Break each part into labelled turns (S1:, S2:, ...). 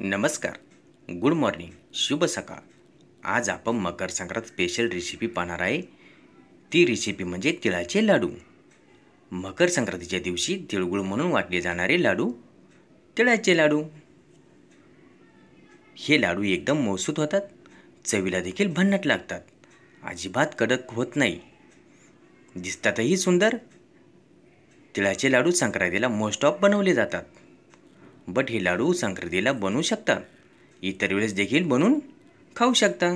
S1: नमस्कार good morning शुभ सकाळ आज आपण मकर संक्रांत स्पेशल रेसिपी पाहणार आहे ती रेसिपी म्हणजे तिळाचे लाडू मकर संक्रांतीच्या दिवशी तिळगुळ म्हणून वाटले जाणारे लाडू तिळाचे लाडू हे लाडू एकदम मौसूत होतात चवीला देखील भन्नट लागतात अजिबात कडक होत नाही दिसतातही सुंदर तिळाचे लाडू संक्रांतीला मोस्ट ऑफ बनवले जातात बट हे लाडू संक्रांतीला बनवू शकता इतर वेळेस देखील बनवून खाऊ शकता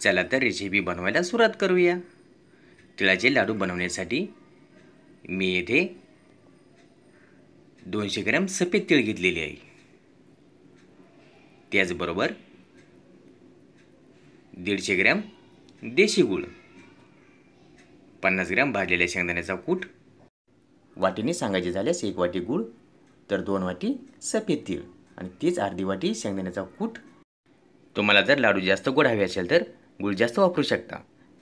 S1: चला तर रेसिपी बनवायला सुरुवात करूया तिळाचे लाडू बनवण्यासाठी मी येथे दोनशे ग्रॅम सफेद तीळ घेतलेली आहे त्याचबरोबर दीडशे ग्रॅम देशी गूळ पन्नास ग्रॅम भाजलेल्या शेंगदाण्याचा कूट वाटीने सांगायचे झाल्यास एक वाटी गूळ तर दोन वाटी सफेद तीळ आणि तीच अर्धी वाटी शेंगदाण्याचा कूट तुम्हाला जर लाडू जास्त गोड हवे असेल तर गुळ जास्त वापरू शकता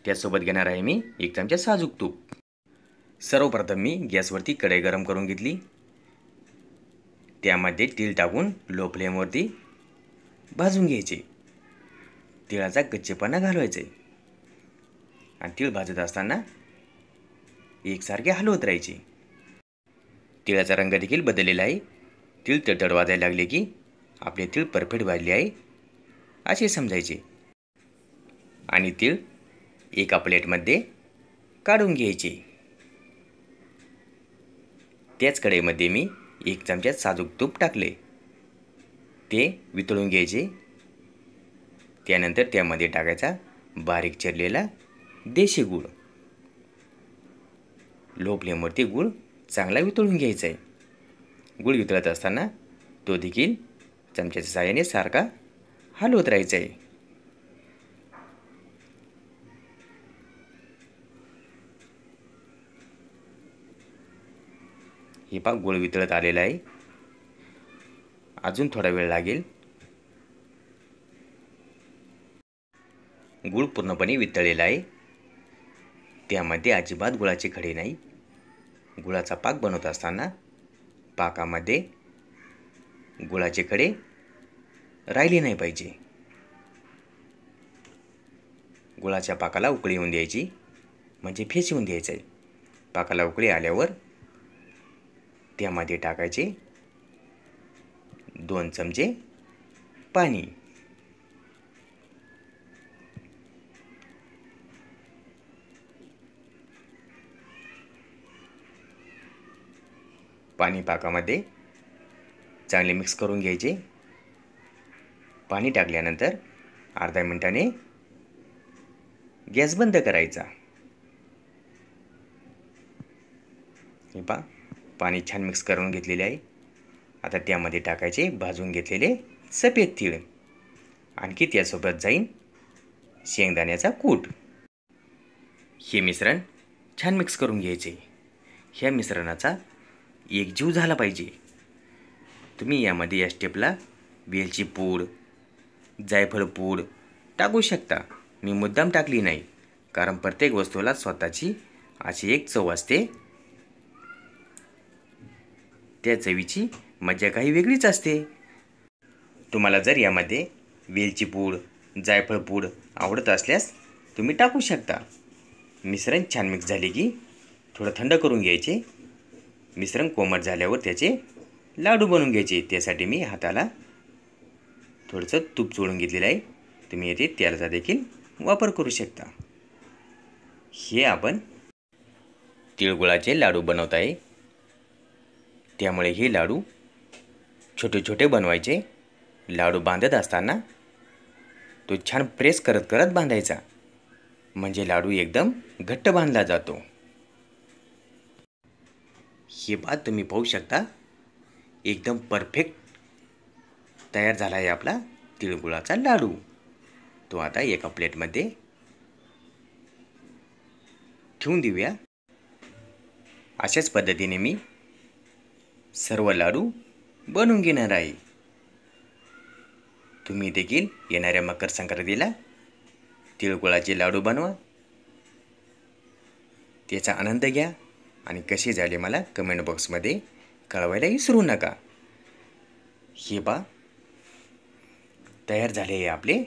S1: त्यासोबत घेणार आहे मी एक चमचा साजूक तूप सर्वप्रथम मी गॅसवरती कढई गरम करून घेतली त्यामध्ये तीळ टाकून लो फ्लेमवरती भाजून घ्यायचे तिळाचा गच्चेपणा घालवायचे आणि तिळ भाजत असताना एकसारखे हलवत राहायचे तिळाचा रंग देखील बदललेला आहे तिळ तडतड वाजायला लागले की आपले तिळ परफेक्ट वाजले आहे असे समजायचे आणि तिळ एका प्लेटमध्ये काढून घ्यायचे त्याच कढईमध्ये मी एक चमचा साजूक तूप टाकले ते वितळून घ्यायचे त्यानंतर त्यामध्ये टाकायचा बारीक चिरलेला देशी गूळ लो फ्लेमवरती गूळ चांगला वितळून घ्यायचा आहे गुळ वितळत असताना तो देखील चमच्याच्या सहाय्याने सारखा हलवत राहायचा आहे हे पाक गुळ वितळत आलेला आहे अजून थोडा वेळ लागेल गुळ पूर्णपणे वितळलेला आहे त्यामध्ये अजिबात गुळाचे खडे नाही गुळाचा पाक बनवत असताना पाकामध्ये गुळाचे कडे राहिले नाही पाहिजे गुळाच्या पाकाला उकळी येऊन द्यायची म्हणजे फेस येऊन द्यायचं आहे पाकाला उकळी आल्यावर त्यामध्ये टाकायचे दोन चमचे पाणी पाणी पाकामध्ये चांगले मिक्स करून घ्यायचे पाणी टाकल्यानंतर अर्धा मिनटाने गॅस बंद करायचा हे पा पाणी छान मिक्स करून घेतलेले आहे आता त्यामध्ये टाकायचे भाजून घेतलेले सफेद तीळ आणखी त्यासोबत जाईन शेंगदाण्याचा कूट हे मिश्रण छान मिक्स करून घ्यायचे ह्या मिश्रणाचा एक जीव झाला पाहिजे तुम्ही यामध्ये या स्टेपला वेलची पूड जायफळ पूड टाकू शकता मी मुद्दाम टाकली नाही कारण प्रत्येक वस्तूला स्वतःची अशी एक चव असते त्या चवीची मजा काही वेगळीच असते तुम्हाला जर यामध्ये वेलची पूड जायफळ पूड आवडत असल्यास तुम्ही टाकू शकता मिश्रण छान मिक्स झाले की थोडं थंड करून घ्यायचे मिश्रण कोमट झाल्यावर त्याचे लाडू बनवून घ्यायचे त्यासाठी मी हाताला थोडंसं तूप चोळून घेतलेलं आहे तुम्ही येथे तेलाचा देखील वापर करू शकता हे आपण तिळगुळाचे लाडू बनवत आहे त्यामुळे हे लाडू छोटे छोटे बनवायचे लाडू बांधत असताना तो छान प्रेस करत करत बांधायचा म्हणजे लाडू एकदम घट्ट बांधला जातो हे बात तुम्ही पाहू शकता एकदम परफेक्ट तयार झाला आहे आपला तिळगुळाचा लाडू तो आता एका प्लेटमध्ये ठेवून देऊया अशाच पद्धतीने मी सर्व लाडू बनवून घेणार आहे तुम्ही देखील येणाऱ्या मकर संक्रांतीला तिळगुळाचे लाडू बनवा त्याचा आनंद घ्या आणि कसे झाले मला कमेंट बॉक्समध्ये कळवायला विसरू नका हे बा तयार झाले हे आपले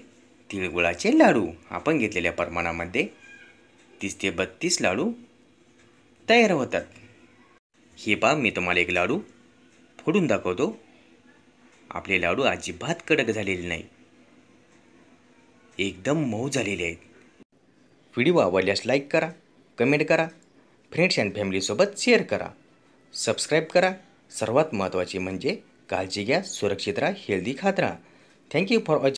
S1: तिळगुळाचे लाडू आपण घेतलेल्या प्रमाणामध्ये तीस ते बत्तीस लाडू तयार होतात हे बा मी तुम्हाला एक लाडू फोडून दाखवतो आपले लाडू अजिबात कडक झालेले नाही एकदम मऊ झालेले आहेत व्हिडिओ आवडल्यास लाईक करा कमेंट करा फ्रेंड्स अँड फॅमिलीसोबत शेअर करा सबस्क्राईब करा सर्वात महत्त्वाची म्हणजे काळजी घ्या सुरक्षित राहा हेल्दी खात राहा थँक्यू फॉर वॉचिंग